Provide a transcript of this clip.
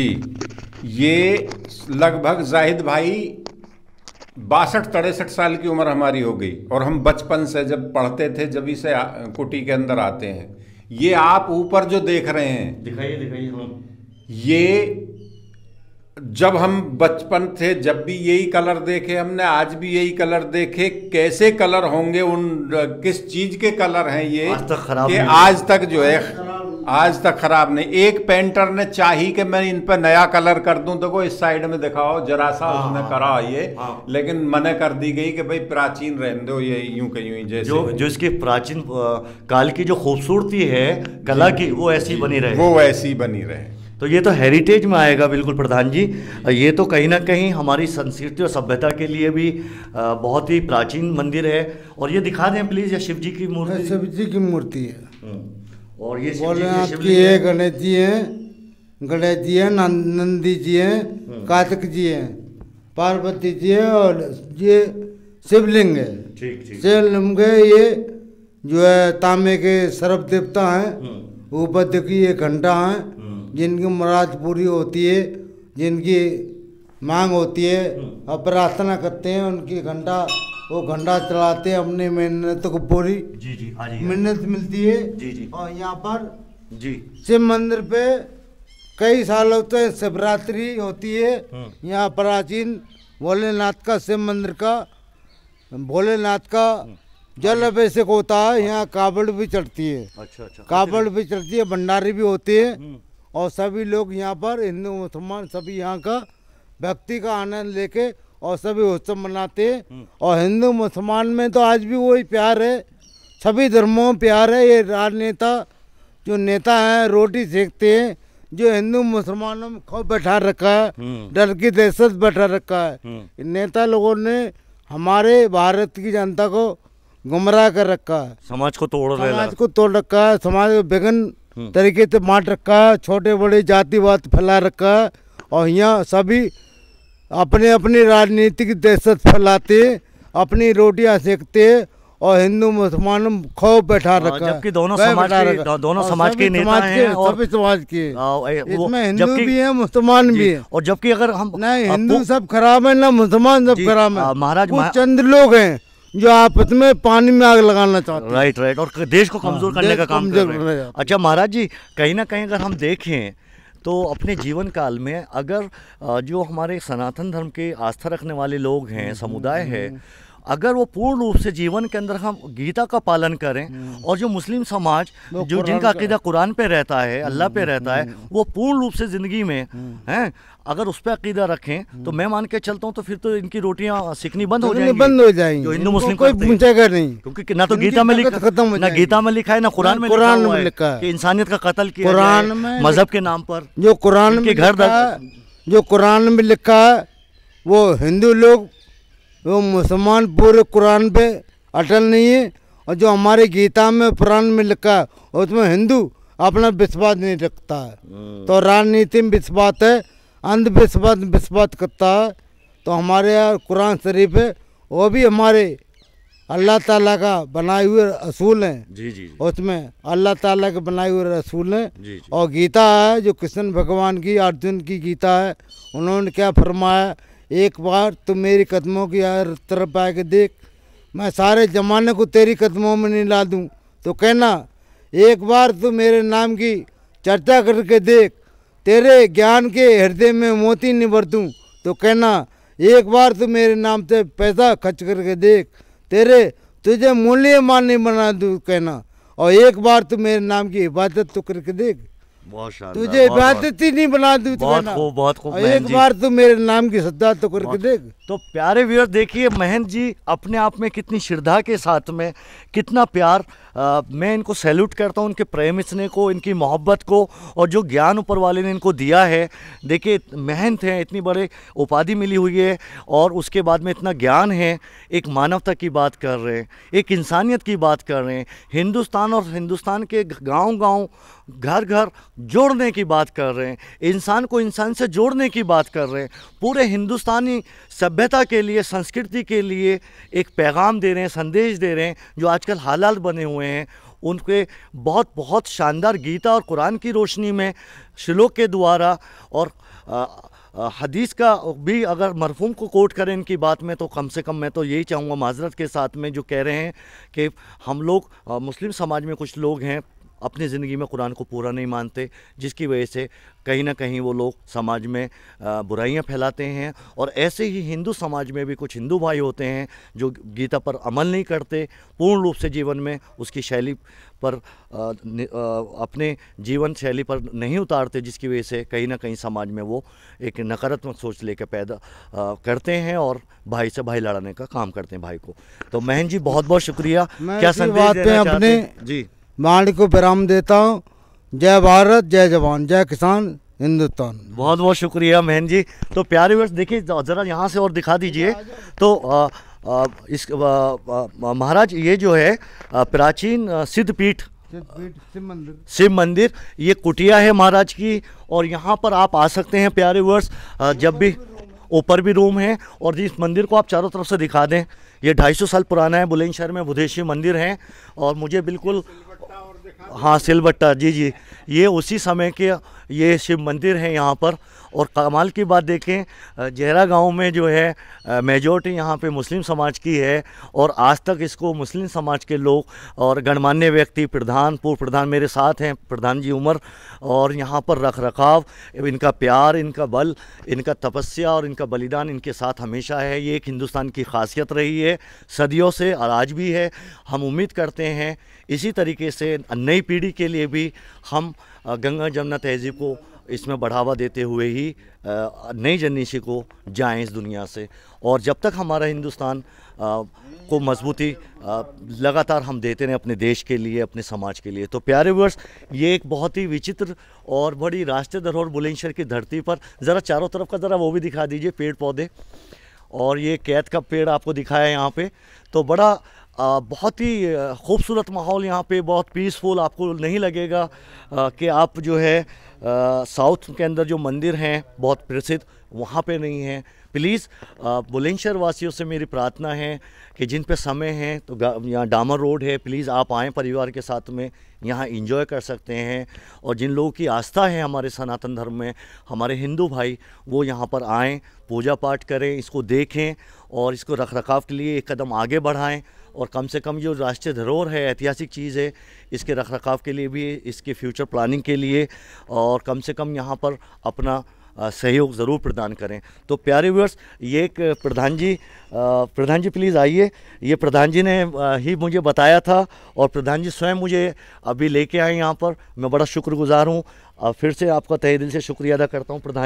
जी ये लगभग जाहिद भाई बासठ तिरसठ साल की उम्र हमारी हो गई और हम बचपन से जब पढ़ते थे जब इसे कुटी के अंदर आते हैं ये आप ऊपर जो देख रहे हैं दिखाइए दिखाइए हाँ। ये जब हम बचपन थे जब भी यही कलर देखे हमने आज भी यही कलर देखे कैसे कलर होंगे उन किस चीज के कलर हैं ये आज तक ये आज तक जो है आज तक खराब नहीं एक पेंटर ने चाही कि मैं इन पर नया कलर कर दूं देखो इस साइड में दिखाओ जरा सा हाँ, उसने हाँ, करा ये हाँ, लेकिन मना कर दी गई कि भाई प्राचीन रहने दो ये यूं के यूं जैसे जो जो इसकी प्राचीन काल की जो खूबसूरती है कला की वो ऐसी बनी रहे वो ऐसी बनी रहे तो ये तो हेरिटेज में आएगा बिल्कुल प्रधान जी ये तो कहीं ना कहीं हमारी संस्कृति और सभ्यता के लिए भी बहुत ही प्राचीन मंदिर है और ये दिखा दें प्लीज़ ये शिव जी की मूर्ति शिव जी की मूर्ति है हम्म। और ये बोल रहे हैं आपकी ये गणेश जी हैं गणेश जी हैं नंदी जी हैं हम्म। कार्तिक जी हैं पार्वती जी हैं और ये शिवलिंग है शिवलिंग है ये जो है तांबे के सर्व देवता हैं ऊपर हम्म। देखिए घंटा हैं हम्म। जिनकी मुराद पूरी होती है जिनकी मांग होती है और हम्म। प्रार्थना करते हैं उनकी घंटा वो घंटा चलाते हैं अपने मेहनत को पूरी जी जी हाँ जी हाँ मेहनत मिलती है जी जी और यहाँ पर जी शिव मंदिर पे कई सालों से शिवरात्रि होती है हम्म। यहाँ प्राचीन भोलेनाथ का शिव मंदिर का भोलेनाथ का हम्म। जल हाँ अभिषेक होता है यहाँ काबड़ भी चढ़ती है अच्छा अच्छा काबड़ भी चढ़ती है भंडारी भी होती है और सभी लोग यहाँ पर हिंदू मुसलमान सभी यहाँ का भक्ति का आनंद लेके और सभी उत्सव मनाते हैं और हिंदू मुसलमान में तो आज भी वही प्यार है सभी धर्मों में प्यार है ये राजनेता जो नेता हैं रोटी सेकते हैं जो हिंदू मुसलमानों में खूब बैठा रखा है हम्म। डर की दहशत बैठा रखा है हम्म। नेता लोगों ने हमारे भारत की जनता को गुमराह कर रखा है समाज को तोड़ समाज को तोड़ रखा है समाज को बेगन हम्म। तरीके से बांट रखा है छोटे बड़े जातिवाद फैला रखा है और यहाँ सभी अपने अपनी राजनीतिक दहशत फैलाते अपनी रोटियां सेकते और हिंदू मुसलमान खौफ बैठा हाँ, रखा जबकि दोनों समाज के दोनों समाज के नेता हैं और सभी समाज के हाँ, इसमें हिंदू भी हैं मुसलमान भी हैं और जबकि अगर हम नहीं हिंदू सब खराब है ना मुसलमान सब खराब है महाराज चंद लोग हैं जो आपस में पानी में आग लगाना चाहते हैं राइट राइट और देश को हाँ, कमजोर करने का काम कर रहे हैं अच्छा महाराज जी कहीं ना कहीं अगर हम देखें तो अपने जीवन काल में अगर जो हमारे सनातन धर्म के आस्था रखने वाले लोग हैं हम्म, हम्म, समुदाय हम्म, है अगर वो पूर्ण रूप से जीवन के अंदर हम गीता का पालन करें हम्म। और जो मुस्लिम समाज जो जिनका अकीदा कुरान पे रहता है हम्म, अल्लाह पे रहता है हम्म। वो पूर्ण रूप से ज़िंदगी में हैं अगर उस पर अकीदा रखें तो मैं मान के चलता हूँ तो फिर तो इनकी रोटियाँ सीखनी बंद हो तो जाएंगी बंद हो जाएंगी जो हिंदू मुस्लिम कोई पूछेगा नहीं क्योंकि ना तो गीता में लिखा खत्म ना गीता में लिखा है ना कुरान में कुरान में लिखा है इंसानियत का कत्ल किया कुरान में मजहब के नाम पर जो कुरान के घर जो कुरान में लिखा है वो हिंदू लोग वो मुसलमान पूरे कुरान पे अटल नहीं है और जो हमारे गीता में पुराण में लिखा है उसमें हिंदू अपना विश्वास नहीं रखता है हम्म। तो राजनीति में विश्वास है अंधविश्वास विश्वास करता है तो हमारे यहाँ कुरान शरीफ है वो भी हमारे अल्लाह ताला का बनाए हुए असूल हैं जी जी, जी। उसमें अल्लाह ताला के बनाए हुए रसूल हैं जी, जी। और गीता है जो कृष्ण भगवान की अर्जुन की गीता है उन्होंने क्या फरमाया एक बार तुम मेरी कदमों की तरफ आके देख मैं सारे ज़माने को तेरी कदमों में नहीं ला दूँ तो कहना एक बार तू मेरे नाम की चर्चा करके देख तेरे ज्ञान के हृदय में मोती निभर दूँ तो कहना एक बार तू मेरे नाम से पैसा खर्च करके देख तेरे तुझे मूल्यमान नहीं बना दूँ कहना और एक बार तू मेरे नाम की हिफाजत तो करके देख तुझे इबादती नहीं बना दू बहुत खूब बहुत खूब एक बार तू मेरे नाम की श्रद्धा तो करके देख तो प्यारे व्यूअर देखिए महन जी अपने आप में कितनी श्रद्धा के साथ में कितना प्यार आ, मैं इनको सैल्यूट करता हूँ इनके प्रेम इसने को इनकी मोहब्बत को और जो ज्ञान ऊपर वाले ने इनको दिया है देखिए मेहनत है इतनी बड़े उपाधि मिली हुई है और उसके बाद में इतना ज्ञान है एक मानवता की बात कर रहे हैं एक इंसानियत की बात कर रहे हैं हिंदुस्तान और हिंदुस्तान के गाँव गाँव घर घर जोड़ने की बात कर रहे हैं इंसान को इंसान से जोड़ने की बात कर रहे हैं पूरे हिंदुस्तानी सभ्यता के लिए संस्कृति के लिए एक पैगाम दे रहे हैं संदेश दे रहे हैं जो आजकल हालात बने हुए हुए हैं उनके बहुत बहुत शानदार गीता और कुरान की रोशनी में श्लोक के द्वारा और हदीस का भी अगर मरफूम को कोट करें इनकी बात में तो कम से कम मैं तो यही चाहूँगा माजरत के साथ में जो कह रहे हैं कि हम लोग मुस्लिम समाज में कुछ लोग हैं अपनी ज़िंदगी में कुरान को पूरा नहीं मानते जिसकी वजह से कहीं ना कहीं वो लोग समाज में बुराइयां फैलाते हैं और ऐसे ही हिंदू समाज में भी कुछ हिंदू भाई होते हैं जो गीता पर अमल नहीं करते पूर्ण रूप से जीवन में उसकी शैली पर अपने जीवन शैली पर नहीं उतारते जिसकी वजह से कहीं ना कहीं समाज में वो एक नकारात्मक सोच लेकर पैदा करते हैं और भाई से भाई लड़ाने का काम करते हैं भाई को तो महन जी बहुत बहुत शुक्रिया क्या संदेश देना अपने जी मांड को विराम देता हूँ जय भारत जय जवान जय किसान हिंदुस्तान बहुत बहुत शुक्रिया महन जी तो प्यारे वर्ष देखिए ज़रा यहाँ से और दिखा दीजिए तो आ, आ, इस महाराज ये जो है प्राचीन सिद्धपीठ शिव मंदिर शिव मंदिर ये कुटिया है महाराज की और यहाँ पर आप आ सकते हैं प्यारे वर्ष जब भी ऊपर भी रूम है और जिस मंदिर को आप चारों तरफ से दिखा दें ये 250 साल पुराना है बुलंदशहर में बुधेशी मंदिर है और मुझे बिल्कुल हाँ सिलबट्टा जी जी ये उसी समय के ये शिव मंदिर है यहाँ पर और कमाल की बात देखें जहरा गांव में जो है मेजोरिटी यहाँ पे मुस्लिम समाज की है और आज तक इसको मुस्लिम समाज के लोग और गणमान्य व्यक्ति प्रधान पूर्व प्रधान मेरे साथ हैं प्रधान जी उमर और यहाँ पर रख रखाव इनका प्यार इनका बल इनका तपस्या और इनका बलिदान इनके साथ हमेशा है ये एक हिंदुस्तान की खासियत रही है सदियों से और आज भी है हम उम्मीद करते हैं इसी तरीके से नई पीढ़ी के लिए भी हम गंगा जमुना तहजीब को इसमें बढ़ावा देते हुए ही नई जनरेशन को जाएं इस दुनिया से और जब तक हमारा हिंदुस्तान को मजबूती लगातार हम देते रहें अपने देश के लिए अपने समाज के लिए तो प्यारे वर्ष ये एक बहुत ही विचित्र और बड़ी राष्ट्रीय धरोहर बुलंदशहर की धरती पर ज़रा चारों तरफ का ज़रा वो भी दिखा दीजिए पेड़ पौधे और ये कैद का पेड़ आपको दिखाया है यहाँ पे तो बड़ा बहुत ही खूबसूरत माहौल यहाँ पे बहुत पीसफुल आपको नहीं लगेगा कि आप जो है साउथ के अंदर जो मंदिर हैं बहुत प्रसिद्ध वहाँ पे नहीं है प्लीज़ बुलंदशहर वासियों से मेरी प्रार्थना है कि जिन पे समय है तो यहाँ डामर रोड है प्लीज़ आप आएँ परिवार के साथ में यहाँ इंजॉय कर सकते हैं और जिन लोगों की आस्था है हमारे सनातन धर्म में हमारे हिंदू भाई वो यहाँ पर आएँ पूजा पाठ करें इसको देखें और इसको रख रखाव के लिए एक कदम आगे बढ़ाएँ और कम से कम जो राष्ट्रीय धरोहर है ऐतिहासिक चीज़ है इसके रख रखाव के लिए भी इसके फ्यूचर प्लानिंग के लिए और कम से कम यहाँ पर अपना सहयोग ज़रूर प्रदान करें तो प्यारे व्यूअर्स ये एक प्रधान जी प्रधान जी प्लीज़ आइए ये प्रधान जी ने ही मुझे बताया था और प्रधान जी स्वयं मुझे अभी लेके आए यहाँ पर मैं बड़ा शुक्रगुजार हूँ फिर से आपका तहे दिल से शुक्रिया अदा करता हूँ प्रधान